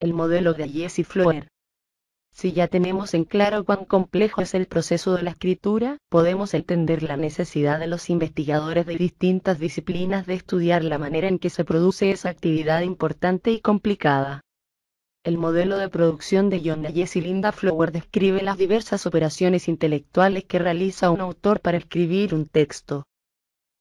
el modelo de Jesse Flower Si ya tenemos en claro cuán complejo es el proceso de la escritura, podemos entender la necesidad de los investigadores de distintas disciplinas de estudiar la manera en que se produce esa actividad importante y complicada. El modelo de producción de John Jessie y Linda Flower describe las diversas operaciones intelectuales que realiza un autor para escribir un texto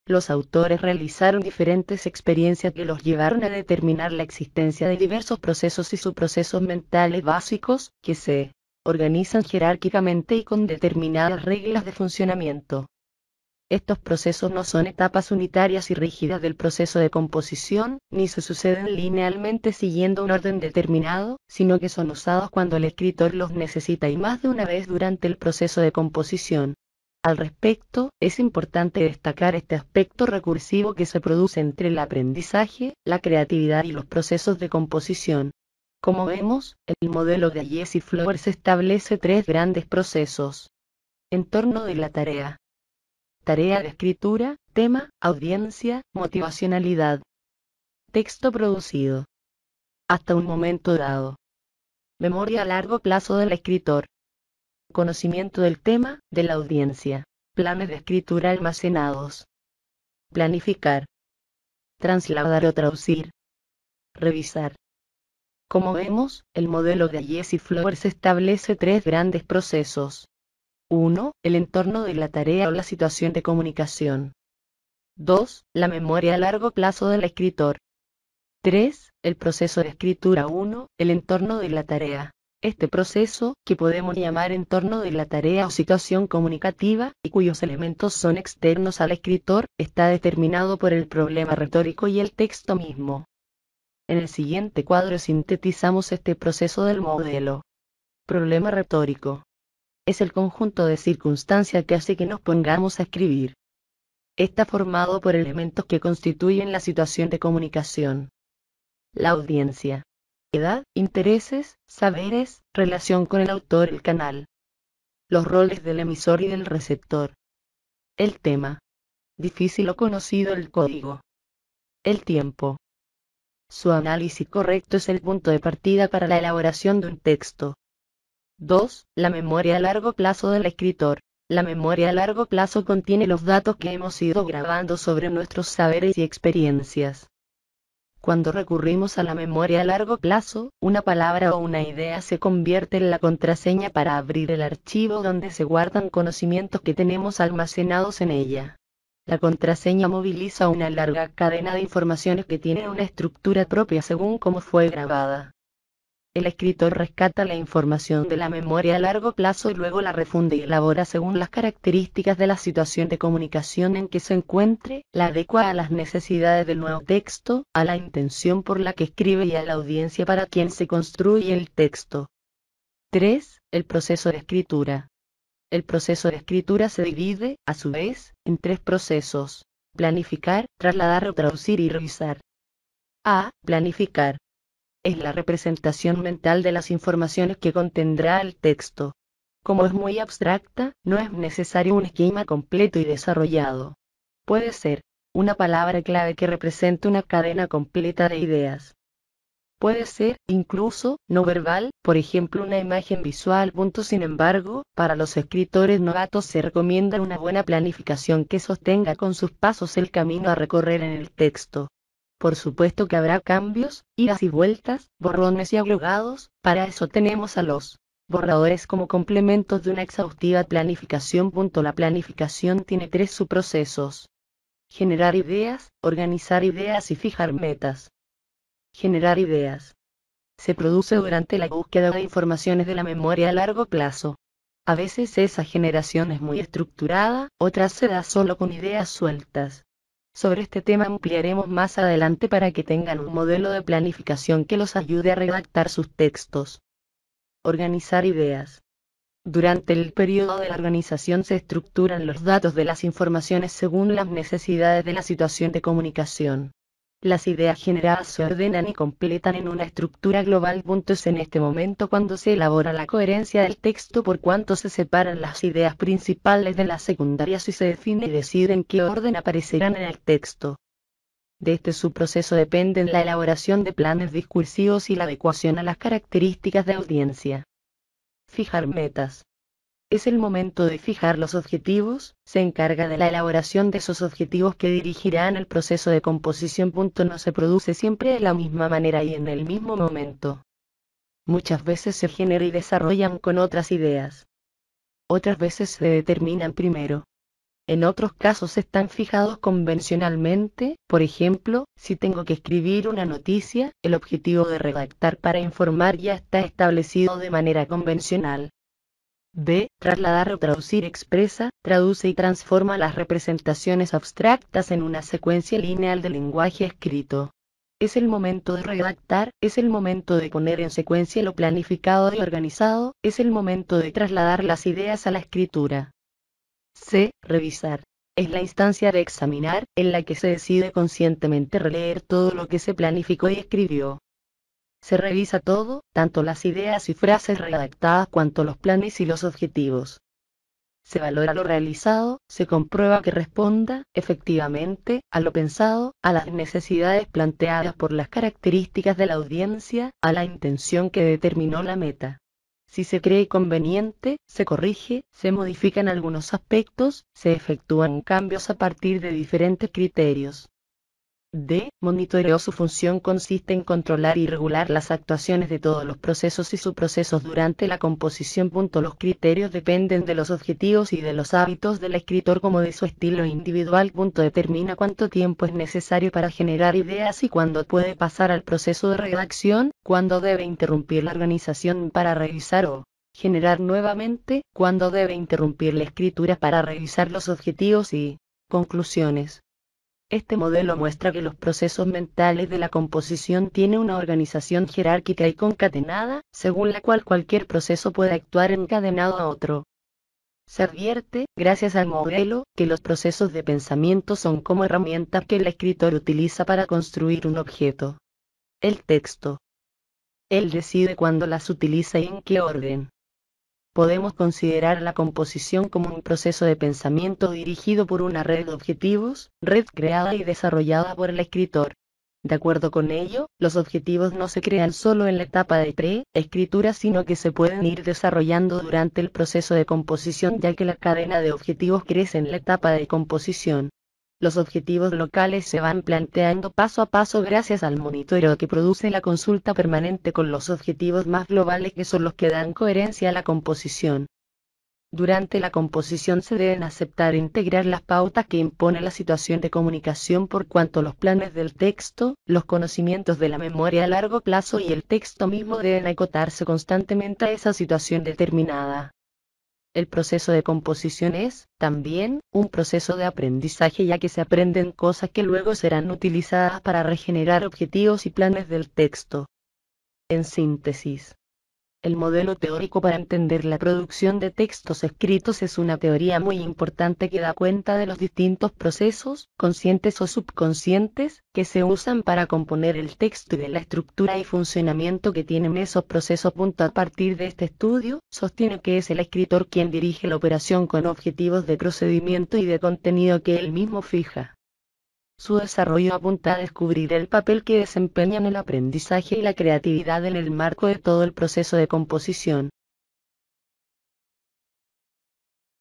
los autores realizaron diferentes experiencias que los llevaron a determinar la existencia de diversos procesos y subprocesos mentales básicos, que se organizan jerárquicamente y con determinadas reglas de funcionamiento. Estos procesos no son etapas unitarias y rígidas del proceso de composición, ni se suceden linealmente siguiendo un orden determinado, sino que son usados cuando el escritor los necesita y más de una vez durante el proceso de composición. Al respecto, es importante destacar este aspecto recursivo que se produce entre el aprendizaje, la creatividad y los procesos de composición. Como vemos, el modelo de Jesse Flowers establece tres grandes procesos. En torno de la tarea. Tarea de escritura, tema, audiencia, motivacionalidad. Texto producido. Hasta un momento dado. Memoria a largo plazo del escritor. Conocimiento del tema, de la audiencia. Planes de escritura almacenados. Planificar. Trasladar o traducir. Revisar. Como vemos, el modelo de Jesse Flowers establece tres grandes procesos. 1. El entorno de la tarea o la situación de comunicación. 2. La memoria a largo plazo del escritor. 3. El proceso de escritura 1. El entorno de la tarea. Este proceso, que podemos llamar entorno de la tarea o situación comunicativa, y cuyos elementos son externos al escritor, está determinado por el problema retórico y el texto mismo. En el siguiente cuadro sintetizamos este proceso del modelo. Problema retórico. Es el conjunto de circunstancias que hace que nos pongamos a escribir. Está formado por elementos que constituyen la situación de comunicación. La audiencia edad, intereses, saberes, relación con el autor, el canal, los roles del emisor y del receptor, el tema, difícil o conocido el código, el tiempo. Su análisis correcto es el punto de partida para la elaboración de un texto. 2. La memoria a largo plazo del escritor. La memoria a largo plazo contiene los datos que hemos ido grabando sobre nuestros saberes y experiencias. Cuando recurrimos a la memoria a largo plazo, una palabra o una idea se convierte en la contraseña para abrir el archivo donde se guardan conocimientos que tenemos almacenados en ella. La contraseña moviliza una larga cadena de informaciones que tiene una estructura propia según cómo fue grabada. El escritor rescata la información de la memoria a largo plazo y luego la refunde y elabora según las características de la situación de comunicación en que se encuentre, la adecua a las necesidades del nuevo texto, a la intención por la que escribe y a la audiencia para quien se construye el texto. 3. El proceso de escritura. El proceso de escritura se divide, a su vez, en tres procesos. Planificar, trasladar o traducir y revisar. A. Planificar es la representación mental de las informaciones que contendrá el texto. Como es muy abstracta, no es necesario un esquema completo y desarrollado. Puede ser una palabra clave que represente una cadena completa de ideas. Puede ser, incluso, no verbal, por ejemplo una imagen visual. Sin embargo, para los escritores novatos se recomienda una buena planificación que sostenga con sus pasos el camino a recorrer en el texto. Por supuesto que habrá cambios, idas y vueltas, borrones y agregados, para eso tenemos a los borradores como complementos de una exhaustiva planificación. La planificación tiene tres subprocesos. Generar ideas, organizar ideas y fijar metas. Generar ideas. Se produce durante la búsqueda de informaciones de la memoria a largo plazo. A veces esa generación es muy estructurada, otras se da solo con ideas sueltas. Sobre este tema ampliaremos más adelante para que tengan un modelo de planificación que los ayude a redactar sus textos. Organizar ideas. Durante el periodo de la organización se estructuran los datos de las informaciones según las necesidades de la situación de comunicación. Las ideas generadas se ordenan y completan en una estructura global. Puntos en este momento cuando se elabora la coherencia del texto por cuanto se separan las ideas principales de las secundarias y se define y decide en qué orden aparecerán en el texto. De este su proceso dependen la elaboración de planes discursivos y la adecuación a las características de audiencia. Fijar metas es el momento de fijar los objetivos, se encarga de la elaboración de esos objetivos que dirigirán el proceso de composición. No se produce siempre de la misma manera y en el mismo momento. Muchas veces se genera y desarrollan con otras ideas. Otras veces se determinan primero. En otros casos están fijados convencionalmente, por ejemplo, si tengo que escribir una noticia, el objetivo de redactar para informar ya está establecido de manera convencional. B. Trasladar o traducir expresa, traduce y transforma las representaciones abstractas en una secuencia lineal del lenguaje escrito. Es el momento de redactar, es el momento de poner en secuencia lo planificado y organizado, es el momento de trasladar las ideas a la escritura. C. Revisar. Es la instancia de examinar, en la que se decide conscientemente releer todo lo que se planificó y escribió. Se revisa todo, tanto las ideas y frases redactadas cuanto los planes y los objetivos. Se valora lo realizado, se comprueba que responda, efectivamente, a lo pensado, a las necesidades planteadas por las características de la audiencia, a la intención que determinó la meta. Si se cree conveniente, se corrige, se modifican algunos aspectos, se efectúan cambios a partir de diferentes criterios. D. Monitoreo Su función consiste en controlar y regular las actuaciones de todos los procesos y subprocesos durante la composición. Los criterios dependen de los objetivos y de los hábitos del escritor como de su estilo individual. Determina cuánto tiempo es necesario para generar ideas y cuándo puede pasar al proceso de redacción, cuándo debe interrumpir la organización para revisar o generar nuevamente, cuándo debe interrumpir la escritura para revisar los objetivos y conclusiones. Este modelo muestra que los procesos mentales de la composición tienen una organización jerárquica y concatenada, según la cual cualquier proceso puede actuar encadenado a otro. Se advierte, gracias al modelo, que los procesos de pensamiento son como herramientas que el escritor utiliza para construir un objeto. El texto. Él decide cuándo las utiliza y en qué orden podemos considerar la composición como un proceso de pensamiento dirigido por una red de objetivos, red creada y desarrollada por el escritor. De acuerdo con ello, los objetivos no se crean solo en la etapa de pre-escritura, sino que se pueden ir desarrollando durante el proceso de composición, ya que la cadena de objetivos crece en la etapa de composición. Los objetivos locales se van planteando paso a paso gracias al monitoreo que produce la consulta permanente con los objetivos más globales que son los que dan coherencia a la composición. Durante la composición se deben aceptar e integrar las pautas que impone la situación de comunicación por cuanto los planes del texto, los conocimientos de la memoria a largo plazo y el texto mismo deben acotarse constantemente a esa situación determinada. El proceso de composición es, también, un proceso de aprendizaje ya que se aprenden cosas que luego serán utilizadas para regenerar objetivos y planes del texto. En síntesis, el modelo teórico para entender la producción de textos escritos es una teoría muy importante que da cuenta de los distintos procesos, conscientes o subconscientes, que se usan para componer el texto y de la estructura y funcionamiento que tienen esos procesos. A partir de este estudio, sostiene que es el escritor quien dirige la operación con objetivos de procedimiento y de contenido que él mismo fija. Su desarrollo apunta a descubrir el papel que desempeñan el aprendizaje y la creatividad en el marco de todo el proceso de composición.